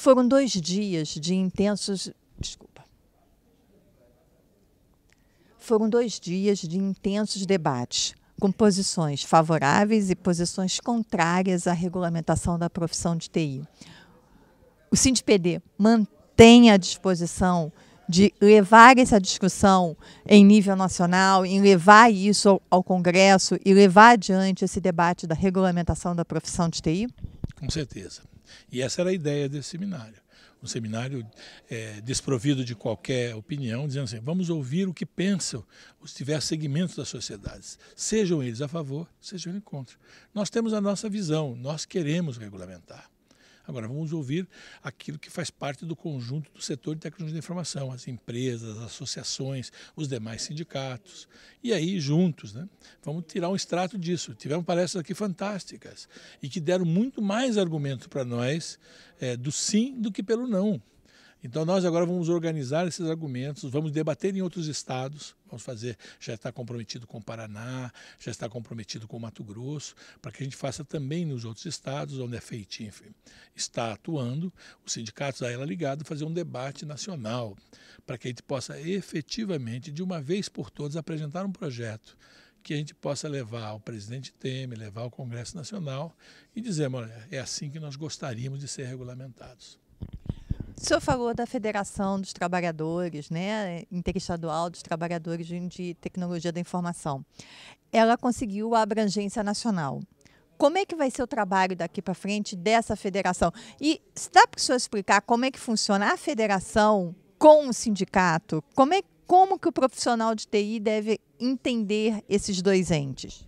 Foram dois dias de intensos. Desculpa. Foram dois dias de intensos debates, com posições favoráveis e posições contrárias à regulamentação da profissão de TI. O SINDPD mantém a disposição de levar essa discussão em nível nacional, em levar isso ao, Congresso e levar adiante esse debate da regulamentação da profissão de TI? Com certeza. E essa era a ideia desse seminário. Um seminário é, desprovido de qualquer opinião, dizendo assim: vamos ouvir o que pensam os diversos segmentos das sociedades, sejam eles a favor, sejam eles contra. Nós temos a nossa visão, nós queremos regulamentar. Agora vamos ouvir aquilo que faz parte do conjunto do setor de tecnologia da informação, as empresas, as associações, os demais sindicatos. E aí, juntos, né, vamos tirar um extrato disso. Tivemos palestras aqui fantásticas e que deram muito mais argumento para nós é, do sim do que pelo não. Então nós agora vamos organizar esses argumentos, vamos debater em outros estados, vamos fazer, já está comprometido com o Paraná, já está comprometido com o Mato Grosso, para que a gente faça também nos outros estados, onde a FEIT está atuando, os sindicatos a ela ligado, fazer um debate nacional, para que a gente possa efetivamente, de uma vez por todas, apresentar um projeto que a gente possa levar ao presidente Temer, levar ao Congresso Nacional e dizer, olha, é assim que nós gostaríamos de ser regulamentados. O senhor falou da Federação dos Trabalhadores, né, Interestadual dos Trabalhadores de Tecnologia da Informação. Ela conseguiu a abrangência nacional. Como é que vai ser o trabalho daqui para frente dessa federação? E dá para o senhor explicar como é que funciona a federação com o sindicato? Como, é, como que o profissional de TI deve entender esses dois entes?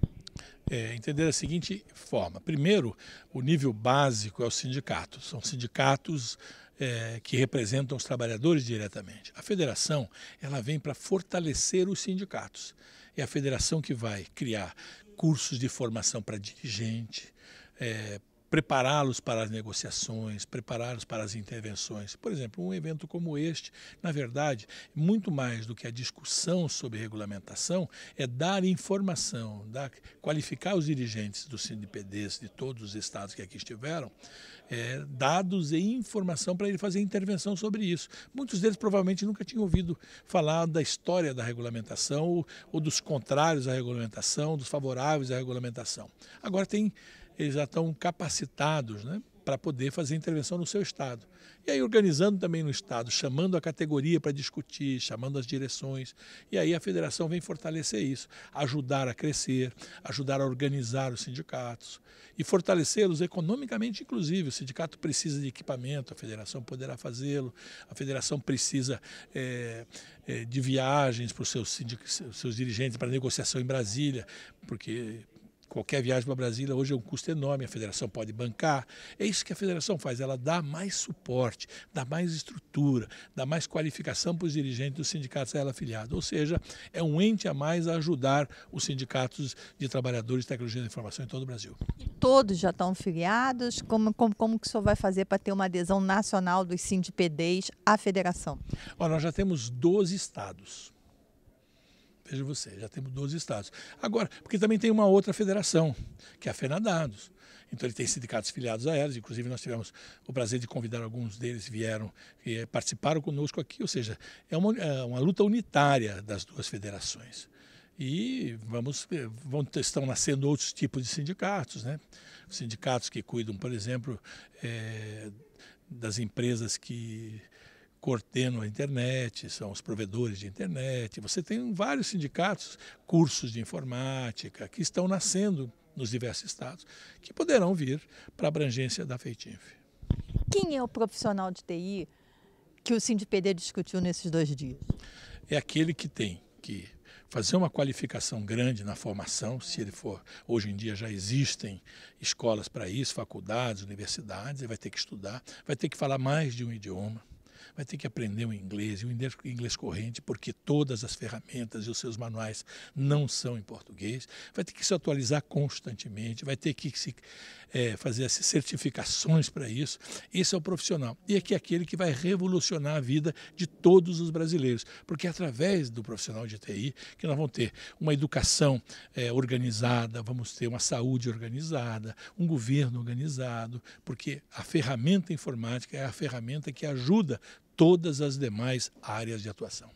É, entender da seguinte forma. Primeiro, o nível básico é o sindicato. São sindicatos é, que representam os trabalhadores diretamente. A federação ela vem para fortalecer os sindicatos. É a federação que vai criar cursos de formação para dirigente, é, prepará-los para as negociações, prepará-los para as intervenções. Por exemplo, um evento como este, na verdade, muito mais do que a discussão sobre regulamentação, é dar informação, dar, qualificar os dirigentes do CINDPDs de todos os estados que aqui estiveram, é, dados e informação para ele fazer intervenção sobre isso. Muitos deles provavelmente nunca tinham ouvido falar da história da regulamentação ou, ou dos contrários à regulamentação, dos favoráveis à regulamentação. Agora tem eles já estão capacitados né, para poder fazer intervenção no seu estado. E aí organizando também no estado, chamando a categoria para discutir, chamando as direções. E aí a federação vem fortalecer isso, ajudar a crescer, ajudar a organizar os sindicatos e fortalecê-los economicamente, inclusive. O sindicato precisa de equipamento, a federação poderá fazê-lo. A federação precisa é, é, de viagens para os seus, seus dirigentes para negociação em Brasília, porque Qualquer viagem para Brasília hoje é um custo enorme, a federação pode bancar. É isso que a federação faz, ela dá mais suporte, dá mais estrutura, dá mais qualificação para os dirigentes dos sindicatos a ela afiliados. Ou seja, é um ente a mais a ajudar os sindicatos de trabalhadores de tecnologia da informação em todo o Brasil. todos já estão filiados? Como, como, como que o senhor vai fazer para ter uma adesão nacional dos sindipedês à federação? Olha, nós já temos 12 estados. Veja você, já temos 12 estados. Agora, porque também tem uma outra federação, que é a FENADADOS. Então ele tem sindicatos filiados a elas, inclusive nós tivemos o prazer de convidar alguns deles, vieram e participaram conosco aqui, ou seja, é uma, é uma luta unitária das duas federações. E vamos, vão, estão nascendo outros tipos de sindicatos, né? Sindicatos que cuidam, por exemplo, é, das empresas que coordenam a internet, são os provedores de internet. Você tem vários sindicatos, cursos de informática, que estão nascendo nos diversos estados, que poderão vir para a abrangência da FEITINF. Quem é o profissional de TI que o Sindipd discutiu nesses dois dias? É aquele que tem que fazer uma qualificação grande na formação, se ele for. Hoje em dia já existem escolas para isso, faculdades, universidades, ele vai ter que estudar, vai ter que falar mais de um idioma vai ter que aprender o inglês, e o inglês corrente, porque todas as ferramentas e os seus manuais não são em português, vai ter que se atualizar constantemente, vai ter que se, é, fazer as certificações para isso. Esse é o profissional. E é que é aquele que vai revolucionar a vida de todos os brasileiros, porque é através do profissional de TI que nós vamos ter uma educação é, organizada, vamos ter uma saúde organizada, um governo organizado, porque a ferramenta informática é a ferramenta que ajuda todas as demais áreas de atuação.